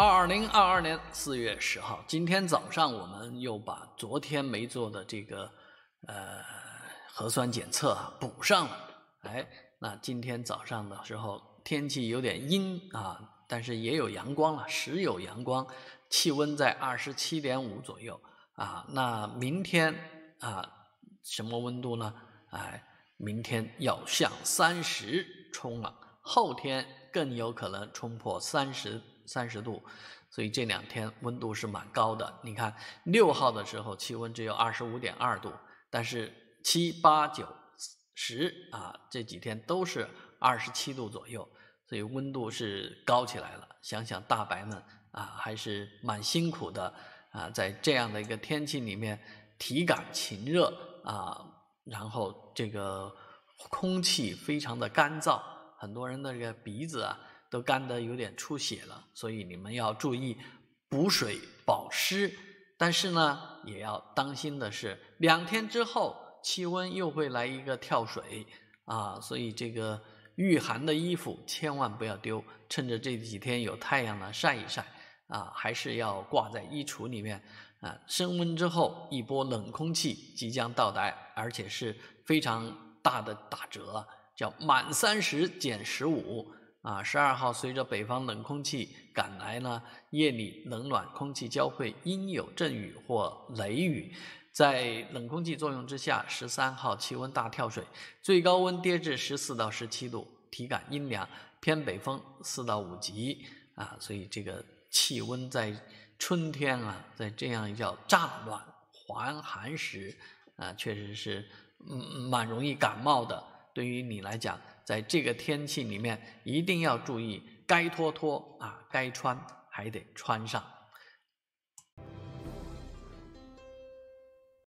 二零二二年四月十号，今天早上我们又把昨天没做的这个呃核酸检测啊补上了。哎，那今天早上的时候天气有点阴啊，但是也有阳光了，时有阳光，气温在二十七点五左右啊。那明天啊什么温度呢？哎，明天要向三十冲了，后天更有可能冲破三十。三十度，所以这两天温度是蛮高的。你看六号的时候气温只有二十五点二度，但是七八九十啊这几天都是二十七度左右，所以温度是高起来了。想想大白们啊，还是蛮辛苦的啊，在这样的一个天气里面，体感晴热啊，然后这个空气非常的干燥，很多人的这个鼻子啊。都干得有点出血了，所以你们要注意补水保湿。但是呢，也要当心的是，两天之后气温又会来一个跳水，啊，所以这个御寒的衣服千万不要丢，趁着这几天有太阳呢晒一晒，啊，还是要挂在衣橱里面。啊，升温之后一波冷空气即将到来，而且是非常大的打折，叫满三十减十五。啊，十二号随着北方冷空气赶来呢，夜里冷暖空气交汇，应有阵雨或雷雨。在冷空气作用之下，十三号气温大跳水，最高温跌至十四到十七度，体感阴凉，偏北风四到五级。啊，所以这个气温在春天啊，在这样叫乍暖还寒时，啊，确实是嗯蛮容易感冒的。对于你来讲。在这个天气里面，一定要注意该脱脱啊，该穿还得穿上。